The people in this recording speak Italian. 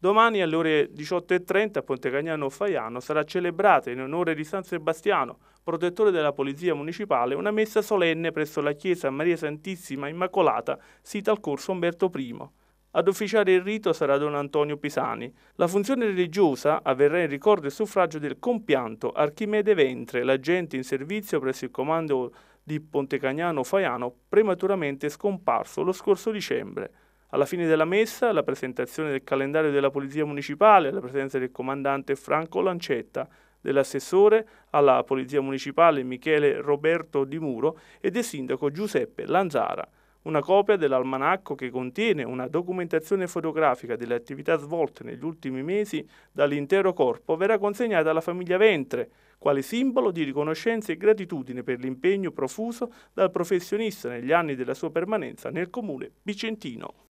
Domani alle ore 18.30 a Ponte Cagnano Faiano sarà celebrata in onore di San Sebastiano, protettore della Polizia Municipale, una messa solenne presso la Chiesa Maria Santissima Immacolata, sita al corso Umberto I. Ad officiare il rito sarà Don Antonio Pisani. La funzione religiosa avverrà in ricordo e suffragio del compianto Archimede Ventre, l'agente in servizio presso il comando di Pontecagnano Faiano, prematuramente scomparso lo scorso dicembre. Alla fine della messa, la presentazione del calendario della Polizia Municipale, alla presenza del comandante Franco Lancetta, dell'assessore alla Polizia Municipale Michele Roberto Di Muro e del sindaco Giuseppe Lanzara. Una copia dell'almanacco che contiene una documentazione fotografica delle attività svolte negli ultimi mesi dall'intero corpo verrà consegnata alla famiglia Ventre, quale simbolo di riconoscenza e gratitudine per l'impegno profuso dal professionista negli anni della sua permanenza nel comune vicentino.